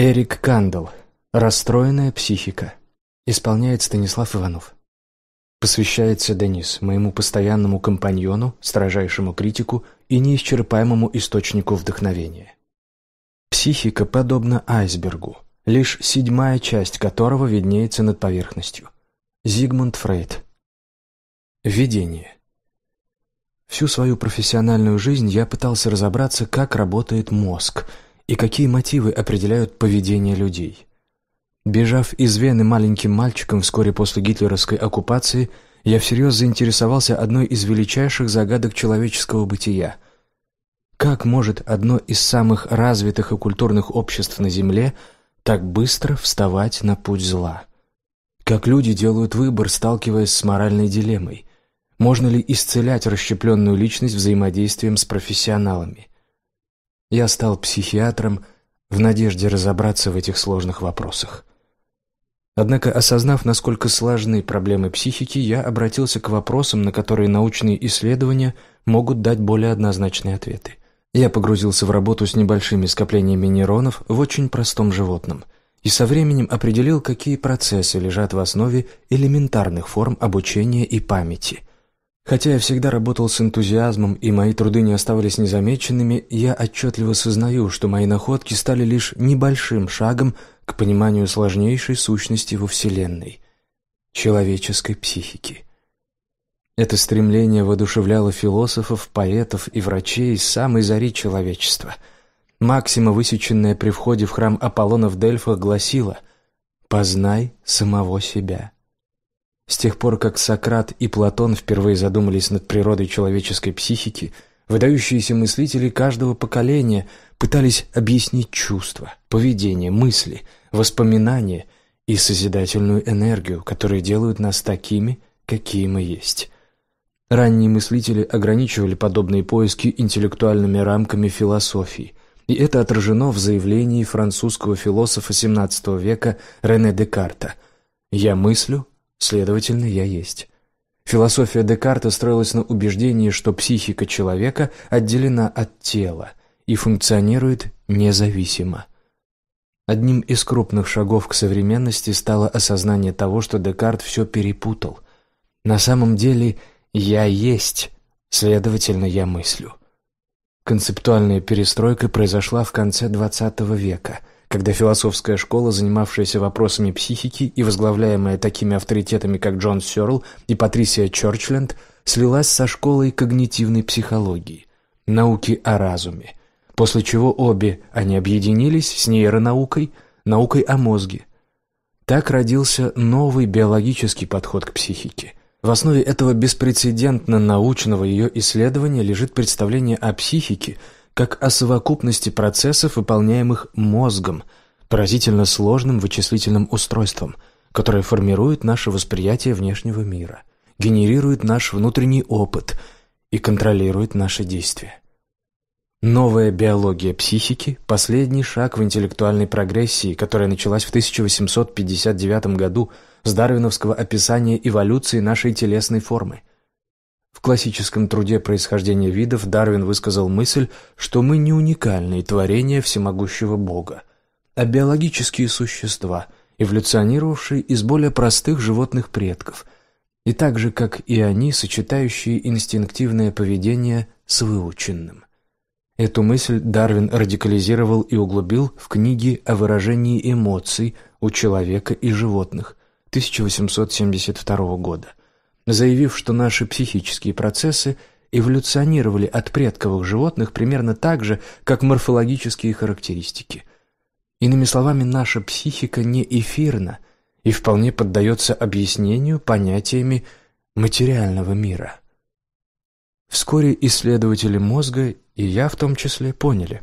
Эрик Кандл. Расстроенная психика. Исполняет Станислав Иванов. Посвящается Денис, моему постоянному компаньону, строжайшему критику и неисчерпаемому источнику вдохновения. Психика подобна айсбергу, лишь седьмая часть которого виднеется над поверхностью. Зигмунд Фрейд. Введение. Всю свою профессиональную жизнь я пытался разобраться, как работает мозг – и какие мотивы определяют поведение людей. Бежав из Вены маленьким мальчиком вскоре после гитлеровской оккупации, я всерьез заинтересовался одной из величайших загадок человеческого бытия. Как может одно из самых развитых и культурных обществ на Земле так быстро вставать на путь зла? Как люди делают выбор, сталкиваясь с моральной дилеммой? Можно ли исцелять расщепленную личность взаимодействием с профессионалами? Я стал психиатром в надежде разобраться в этих сложных вопросах. Однако, осознав, насколько сложны проблемы психики, я обратился к вопросам, на которые научные исследования могут дать более однозначные ответы. Я погрузился в работу с небольшими скоплениями нейронов в очень простом животном и со временем определил, какие процессы лежат в основе элементарных форм обучения и памяти – Хотя я всегда работал с энтузиазмом, и мои труды не оставались незамеченными, я отчетливо сознаю, что мои находки стали лишь небольшим шагом к пониманию сложнейшей сущности во Вселенной – человеческой психики. Это стремление воодушевляло философов, поэтов и врачей с самой зари человечества. Максима, высеченная при входе в храм Аполлона в Дельфах, гласила «Познай самого себя». С тех пор, как Сократ и Платон впервые задумались над природой человеческой психики, выдающиеся мыслители каждого поколения пытались объяснить чувства, поведение, мысли, воспоминания и созидательную энергию, которые делают нас такими, какие мы есть. Ранние мыслители ограничивали подобные поиски интеллектуальными рамками философии, и это отражено в заявлении французского философа XVII века Рене Декарта «Я мыслю, Следовательно, я есть. Философия Декарта строилась на убеждении, что психика человека отделена от тела и функционирует независимо. Одним из крупных шагов к современности стало осознание того, что Декарт все перепутал. На самом деле «я есть», следовательно, «я мыслю». Концептуальная перестройка произошла в конце XX века – когда философская школа, занимавшаяся вопросами психики и возглавляемая такими авторитетами, как Джон Сёрл и Патрисия Чёрчленд, слилась со школой когнитивной психологии, науки о разуме, после чего обе они объединились с нейронаукой, наукой о мозге. Так родился новый биологический подход к психике. В основе этого беспрецедентно научного ее исследования лежит представление о психике – как о совокупности процессов, выполняемых мозгом, поразительно сложным вычислительным устройством, которое формирует наше восприятие внешнего мира, генерирует наш внутренний опыт и контролирует наши действия. Новая биология психики – последний шаг в интеллектуальной прогрессии, которая началась в 1859 году с дарвиновского описания эволюции нашей телесной формы. В классическом труде «Происхождение видов» Дарвин высказал мысль, что мы не уникальные творения всемогущего Бога, а биологические существа, эволюционировавшие из более простых животных предков, и так же, как и они, сочетающие инстинктивное поведение с выученным. Эту мысль Дарвин радикализировал и углубил в книге о выражении эмоций у человека и животных 1872 года заявив, что наши психические процессы эволюционировали от предковых животных примерно так же, как морфологические характеристики. Иными словами, наша психика не эфирна и вполне поддается объяснению понятиями материального мира. Вскоре исследователи мозга, и я в том числе, поняли.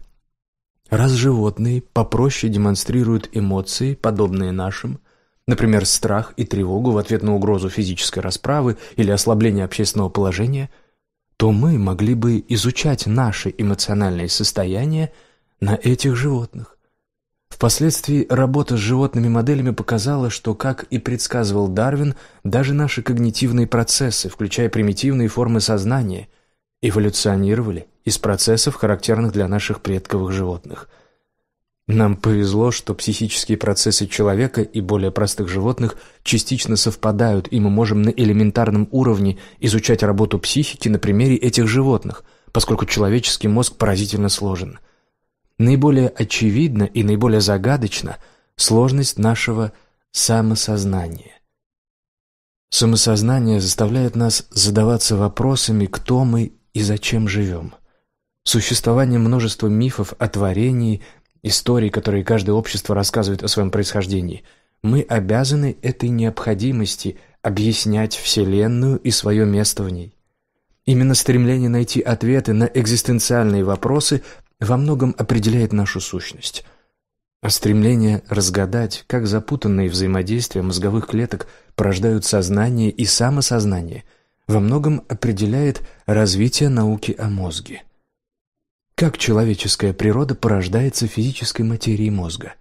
Раз животные попроще демонстрируют эмоции, подобные нашим, Например, страх и тревогу в ответ на угрозу физической расправы или ослабление общественного положения, то мы могли бы изучать наши эмоциональные состояния на этих животных. Впоследствии работа с животными моделями показала, что, как и предсказывал Дарвин, даже наши когнитивные процессы, включая примитивные формы сознания, эволюционировали из процессов, характерных для наших предковых животных – нам повезло, что психические процессы человека и более простых животных частично совпадают, и мы можем на элементарном уровне изучать работу психики на примере этих животных, поскольку человеческий мозг поразительно сложен. Наиболее очевидна и наиболее загадочна сложность нашего самосознания. Самосознание заставляет нас задаваться вопросами, кто мы и зачем живем – существование множества мифов о творении, Истории, которые каждое общество рассказывает о своем происхождении, мы обязаны этой необходимости объяснять Вселенную и свое место в ней. Именно стремление найти ответы на экзистенциальные вопросы во многом определяет нашу сущность. А стремление разгадать, как запутанные взаимодействия мозговых клеток порождают сознание и самосознание, во многом определяет развитие науки о мозге – как человеческая природа порождается физической материей мозга?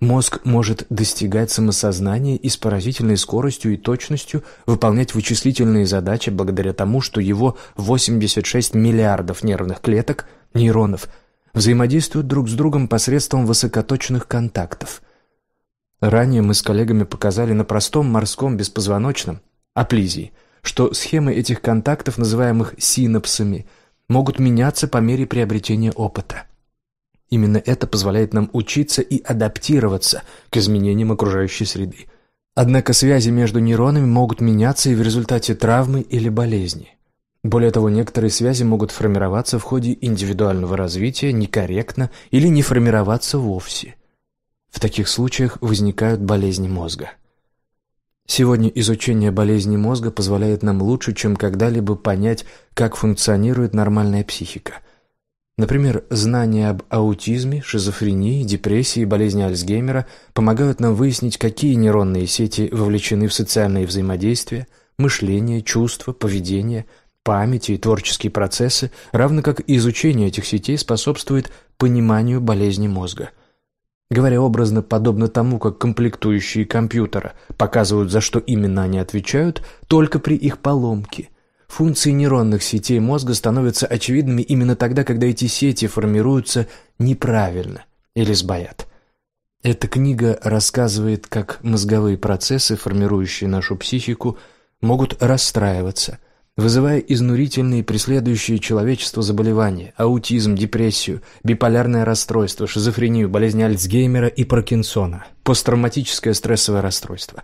Мозг может достигать самосознания и с поразительной скоростью и точностью выполнять вычислительные задачи благодаря тому, что его 86 миллиардов нервных клеток, нейронов, взаимодействуют друг с другом посредством высокоточных контактов. Ранее мы с коллегами показали на простом морском беспозвоночном, аплизии, что схемы этих контактов, называемых синапсами – могут меняться по мере приобретения опыта. Именно это позволяет нам учиться и адаптироваться к изменениям окружающей среды. Однако связи между нейронами могут меняться и в результате травмы или болезни. Более того, некоторые связи могут формироваться в ходе индивидуального развития некорректно или не формироваться вовсе. В таких случаях возникают болезни мозга. Сегодня изучение болезней мозга позволяет нам лучше, чем когда-либо понять, как функционирует нормальная психика. Например, знания об аутизме, шизофрении, депрессии и болезни Альцгеймера помогают нам выяснить, какие нейронные сети вовлечены в социальные взаимодействия, мышление, чувства, поведение, память и творческие процессы, равно как изучение этих сетей способствует пониманию болезни мозга – Говоря образно, подобно тому, как комплектующие компьютера показывают, за что именно они отвечают, только при их поломке. Функции нейронных сетей мозга становятся очевидными именно тогда, когда эти сети формируются неправильно или сбоят. Эта книга рассказывает, как мозговые процессы, формирующие нашу психику, могут расстраиваться – вызывая изнурительные преследующие человечество заболевания, аутизм, депрессию, биполярное расстройство, шизофрению, болезнь Альцгеймера и Паркинсона, посттравматическое стрессовое расстройство.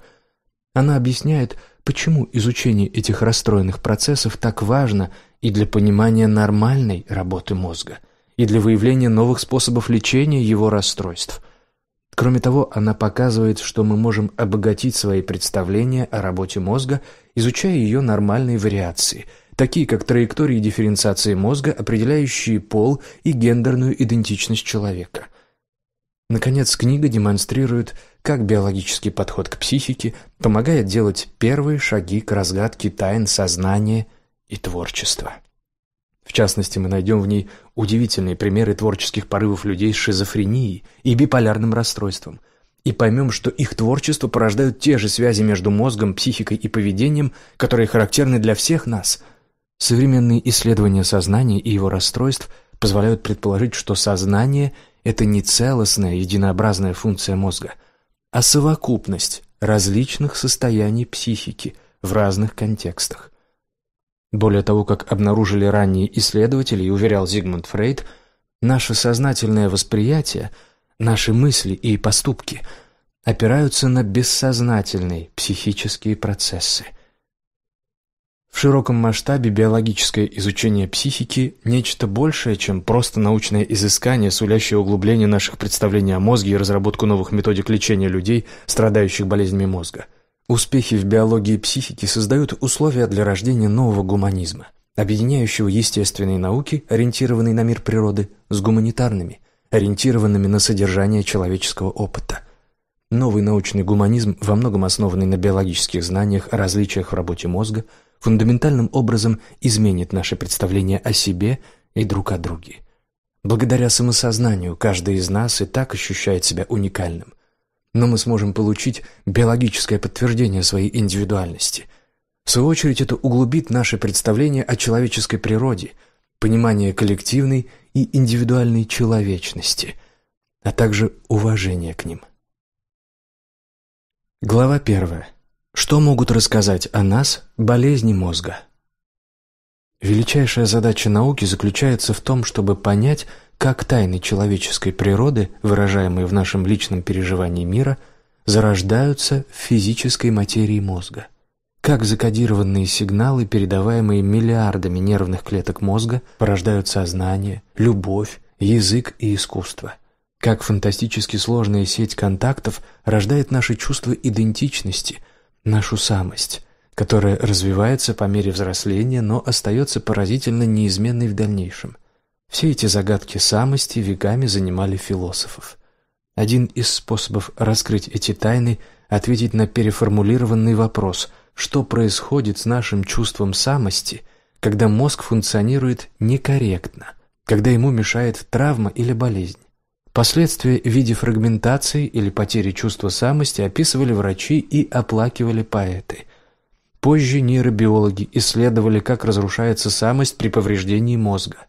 Она объясняет, почему изучение этих расстроенных процессов так важно и для понимания нормальной работы мозга, и для выявления новых способов лечения его расстройств. Кроме того, она показывает, что мы можем обогатить свои представления о работе мозга – изучая ее нормальные вариации, такие как траектории дифференциации мозга, определяющие пол и гендерную идентичность человека. Наконец, книга демонстрирует, как биологический подход к психике помогает делать первые шаги к разгадке тайн сознания и творчества. В частности, мы найдем в ней удивительные примеры творческих порывов людей с шизофренией и биполярным расстройством – и поймем, что их творчество порождают те же связи между мозгом, психикой и поведением, которые характерны для всех нас. Современные исследования сознания и его расстройств позволяют предположить, что сознание – это не целостная, единообразная функция мозга, а совокупность различных состояний психики в разных контекстах. Более того, как обнаружили ранние исследователи и уверял Зигмунд Фрейд, наше сознательное восприятие – Наши мысли и поступки опираются на бессознательные психические процессы. В широком масштабе биологическое изучение психики – нечто большее, чем просто научное изыскание, сулящее углубление наших представлений о мозге и разработку новых методик лечения людей, страдающих болезнями мозга. Успехи в биологии психики создают условия для рождения нового гуманизма, объединяющего естественные науки, ориентированные на мир природы, с гуманитарными – ориентированными на содержание человеческого опыта. Новый научный гуманизм, во многом основанный на биологических знаниях различиях в работе мозга, фундаментальным образом изменит наше представление о себе и друг о друге. Благодаря самосознанию каждый из нас и так ощущает себя уникальным. Но мы сможем получить биологическое подтверждение своей индивидуальности. В свою очередь это углубит наше представление о человеческой природе, понимание коллективной и индивидуальной человечности, а также уважения к ним. Глава первая. Что могут рассказать о нас болезни мозга? Величайшая задача науки заключается в том, чтобы понять, как тайны человеческой природы, выражаемые в нашем личном переживании мира, зарождаются в физической материи мозга – как закодированные сигналы, передаваемые миллиардами нервных клеток мозга, порождают сознание, любовь, язык и искусство. Как фантастически сложная сеть контактов рождает наши чувства идентичности, нашу самость, которая развивается по мере взросления, но остается поразительно неизменной в дальнейшем. Все эти загадки самости веками занимали философов. Один из способов раскрыть эти тайны – ответить на переформулированный вопрос – что происходит с нашим чувством самости, когда мозг функционирует некорректно, когда ему мешает травма или болезнь. Последствия в виде фрагментации или потери чувства самости описывали врачи и оплакивали поэты. Позже нейробиологи исследовали, как разрушается самость при повреждении мозга.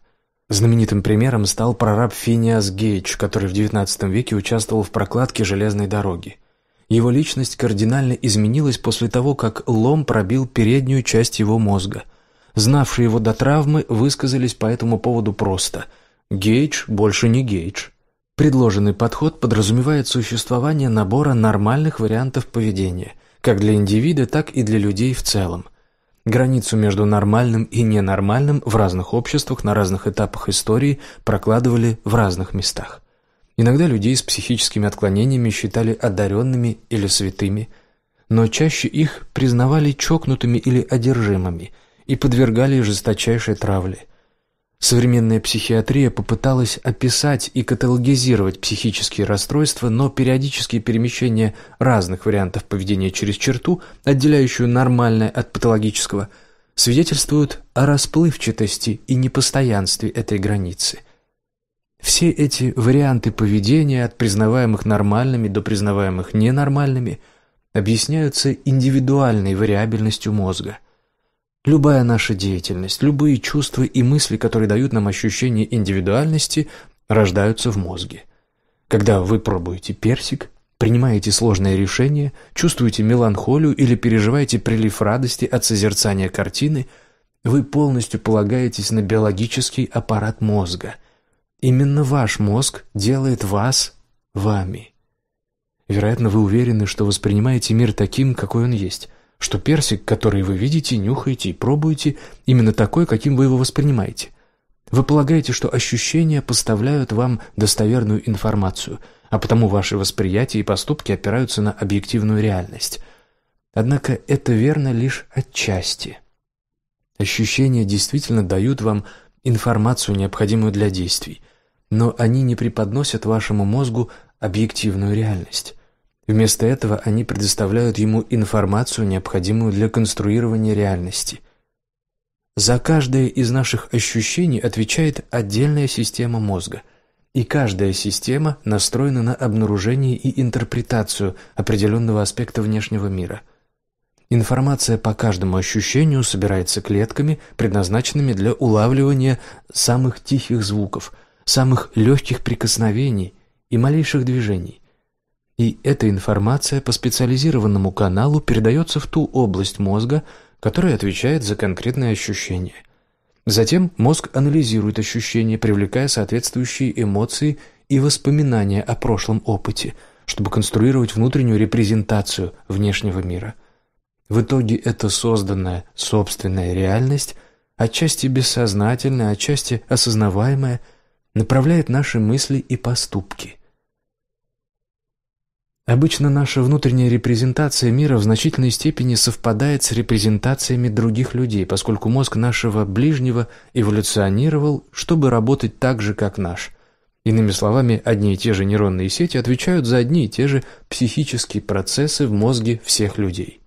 Знаменитым примером стал прораб Финиас Гейдж, который в XIX веке участвовал в прокладке железной дороги. Его личность кардинально изменилась после того, как лом пробил переднюю часть его мозга. Знавшие его до травмы высказались по этому поводу просто «Гейдж больше не Гейдж». Предложенный подход подразумевает существование набора нормальных вариантов поведения, как для индивида, так и для людей в целом. Границу между нормальным и ненормальным в разных обществах на разных этапах истории прокладывали в разных местах. Иногда людей с психическими отклонениями считали одаренными или святыми, но чаще их признавали чокнутыми или одержимыми и подвергали жесточайшей травле. Современная психиатрия попыталась описать и каталогизировать психические расстройства, но периодические перемещения разных вариантов поведения через черту, отделяющую нормальное от патологического, свидетельствуют о расплывчатости и непостоянстве этой границы. Все эти варианты поведения, от признаваемых нормальными до признаваемых ненормальными, объясняются индивидуальной вариабельностью мозга. Любая наша деятельность, любые чувства и мысли, которые дают нам ощущение индивидуальности, рождаются в мозге. Когда вы пробуете персик, принимаете сложное решение, чувствуете меланхолию или переживаете прилив радости от созерцания картины, вы полностью полагаетесь на биологический аппарат мозга – Именно ваш мозг делает вас вами. Вероятно, вы уверены, что воспринимаете мир таким, какой он есть, что персик, который вы видите, нюхаете и пробуете, именно такой, каким вы его воспринимаете. Вы полагаете, что ощущения поставляют вам достоверную информацию, а потому ваши восприятия и поступки опираются на объективную реальность. Однако это верно лишь отчасти. Ощущения действительно дают вам информацию, необходимую для действий, но они не преподносят вашему мозгу объективную реальность. Вместо этого они предоставляют ему информацию, необходимую для конструирования реальности. За каждое из наших ощущений отвечает отдельная система мозга, и каждая система настроена на обнаружение и интерпретацию определенного аспекта внешнего мира – Информация по каждому ощущению собирается клетками, предназначенными для улавливания самых тихих звуков, самых легких прикосновений и малейших движений. И эта информация по специализированному каналу передается в ту область мозга, которая отвечает за конкретное ощущение. Затем мозг анализирует ощущение, привлекая соответствующие эмоции и воспоминания о прошлом опыте, чтобы конструировать внутреннюю репрезентацию внешнего мира. В итоге это созданная собственная реальность, отчасти бессознательная, отчасти осознаваемая – направляет наши мысли и поступки. Обычно наша внутренняя репрезентация мира в значительной степени совпадает с репрезентациями других людей, поскольку мозг нашего ближнего эволюционировал, чтобы работать так же, как наш. Иными словами, одни и те же нейронные сети отвечают за одни и те же психические процессы в мозге всех людей.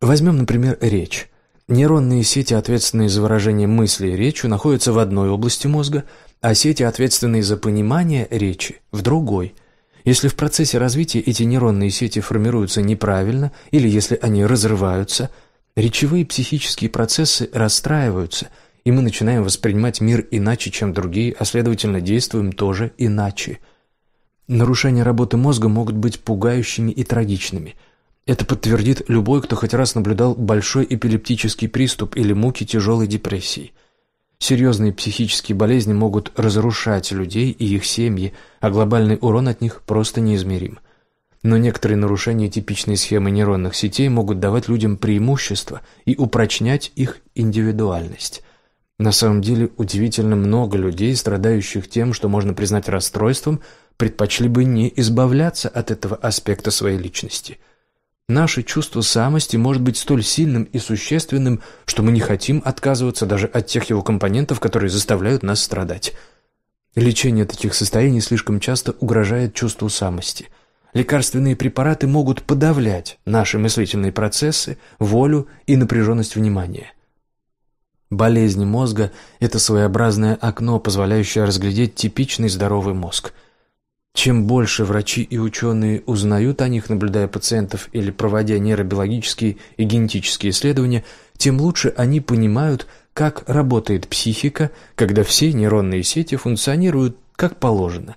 Возьмем, например, речь. Нейронные сети, ответственные за выражение мысли и речью, находятся в одной области мозга – а сети, ответственные за понимание речи, в другой. Если в процессе развития эти нейронные сети формируются неправильно или если они разрываются, речевые психические процессы расстраиваются, и мы начинаем воспринимать мир иначе, чем другие, а следовательно действуем тоже иначе. Нарушения работы мозга могут быть пугающими и трагичными – это подтвердит любой, кто хоть раз наблюдал большой эпилептический приступ или муки тяжелой депрессии. Серьезные психические болезни могут разрушать людей и их семьи, а глобальный урон от них просто неизмерим. Но некоторые нарушения типичной схемы нейронных сетей могут давать людям преимущество и упрочнять их индивидуальность. На самом деле удивительно много людей, страдающих тем, что можно признать расстройством, предпочли бы не избавляться от этого аспекта своей личности – Наше чувство самости может быть столь сильным и существенным, что мы не хотим отказываться даже от тех его компонентов, которые заставляют нас страдать. Лечение таких состояний слишком часто угрожает чувству самости. Лекарственные препараты могут подавлять наши мыслительные процессы, волю и напряженность внимания. Болезни мозга – это своеобразное окно, позволяющее разглядеть типичный здоровый мозг – чем больше врачи и ученые узнают о них, наблюдая пациентов или проводя нейробиологические и генетические исследования, тем лучше они понимают, как работает психика, когда все нейронные сети функционируют как положено.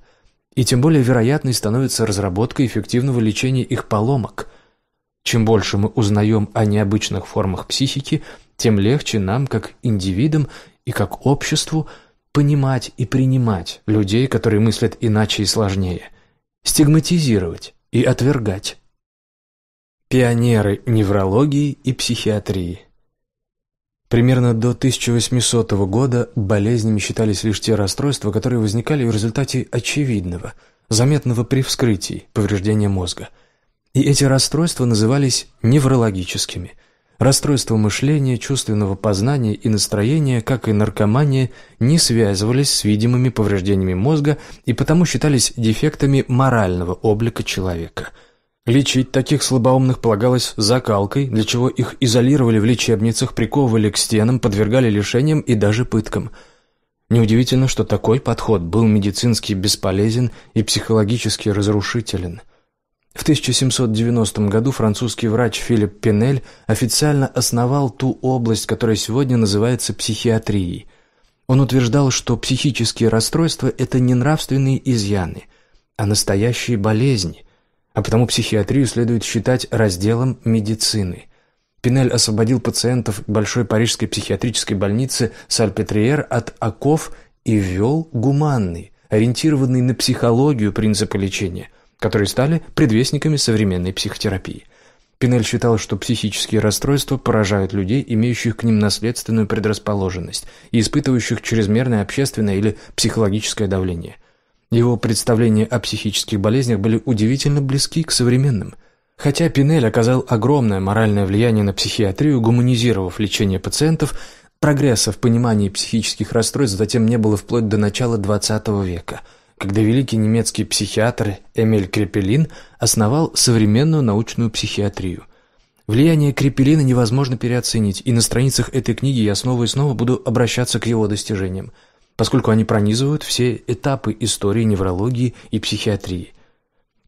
И тем более вероятной становится разработка эффективного лечения их поломок. Чем больше мы узнаем о необычных формах психики, тем легче нам, как индивидам и как обществу – понимать и принимать людей, которые мыслят иначе и сложнее, стигматизировать и отвергать. Пионеры неврологии и психиатрии. Примерно до 1800 года болезнями считались лишь те расстройства, которые возникали в результате очевидного, заметного при вскрытии повреждения мозга. И эти расстройства назывались неврологическими – Расстройство мышления, чувственного познания и настроения, как и наркомания, не связывались с видимыми повреждениями мозга и потому считались дефектами морального облика человека. Лечить таких слабоумных полагалось закалкой, для чего их изолировали в лечебницах, приковывали к стенам, подвергали лишениям и даже пыткам. Неудивительно, что такой подход был медицински бесполезен и психологически разрушителен – в 1790 году французский врач Филипп Пенель официально основал ту область, которая сегодня называется психиатрией. Он утверждал, что психические расстройства – это не нравственные изъяны, а настоящие болезни, а потому психиатрию следует считать разделом медицины. Пинель освободил пациентов Большой парижской психиатрической больницы Сальпетриер от оков и ввел гуманный, ориентированный на психологию принципы лечения – которые стали предвестниками современной психотерапии. Пинель считал, что психические расстройства поражают людей, имеющих к ним наследственную предрасположенность и испытывающих чрезмерное общественное или психологическое давление. Его представления о психических болезнях были удивительно близки к современным – Хотя Пинель оказал огромное моральное влияние на психиатрию, гуманизировав лечение пациентов, прогресса в понимании психических расстройств затем не было вплоть до начала XX века – когда великий немецкий психиатр Эмиль Крепелин основал современную научную психиатрию. Влияние Крепелина невозможно переоценить, и на страницах этой книги я снова и снова буду обращаться к его достижениям, поскольку они пронизывают все этапы истории неврологии и психиатрии.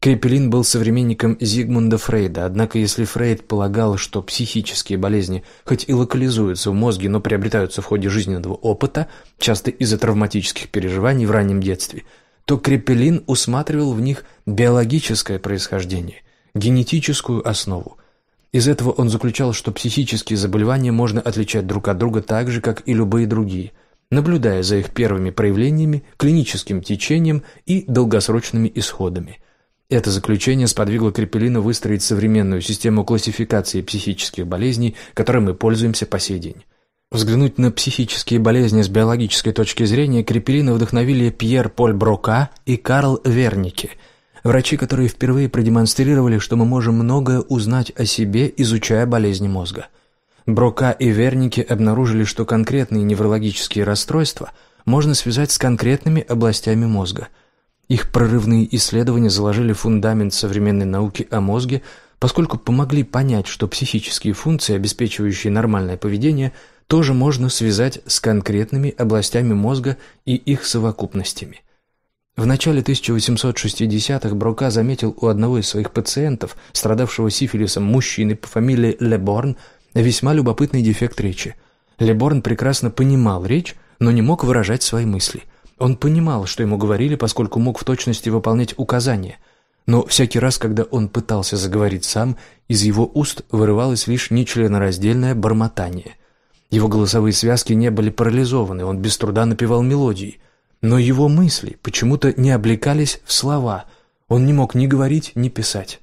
Крепелин был современником Зигмунда Фрейда, однако если Фрейд полагал, что психические болезни хоть и локализуются в мозге, но приобретаются в ходе жизненного опыта, часто из-за травматических переживаний в раннем детстве – то Крепелин усматривал в них биологическое происхождение, генетическую основу. Из этого он заключал, что психические заболевания можно отличать друг от друга так же, как и любые другие, наблюдая за их первыми проявлениями, клиническим течением и долгосрочными исходами. Это заключение сподвигло Крепелина выстроить современную систему классификации психических болезней, которой мы пользуемся по сей день. Взглянуть на психические болезни с биологической точки зрения Крепелина вдохновили Пьер Поль Брока и Карл Верники, врачи, которые впервые продемонстрировали, что мы можем многое узнать о себе, изучая болезни мозга. Брока и Верники обнаружили, что конкретные неврологические расстройства можно связать с конкретными областями мозга. Их прорывные исследования заложили фундамент современной науки о мозге, поскольку помогли понять, что психические функции, обеспечивающие нормальное поведение – тоже можно связать с конкретными областями мозга и их совокупностями. В начале 1860-х Брока заметил у одного из своих пациентов, страдавшего сифилисом мужчины по фамилии Леборн, весьма любопытный дефект речи. Леборн прекрасно понимал речь, но не мог выражать свои мысли. Он понимал, что ему говорили, поскольку мог в точности выполнять указания. Но всякий раз, когда он пытался заговорить сам, из его уст вырывалось лишь нечленораздельное бормотание. Его голосовые связки не были парализованы, он без труда напевал мелодии. Но его мысли почему-то не облекались в слова. Он не мог ни говорить, ни писать.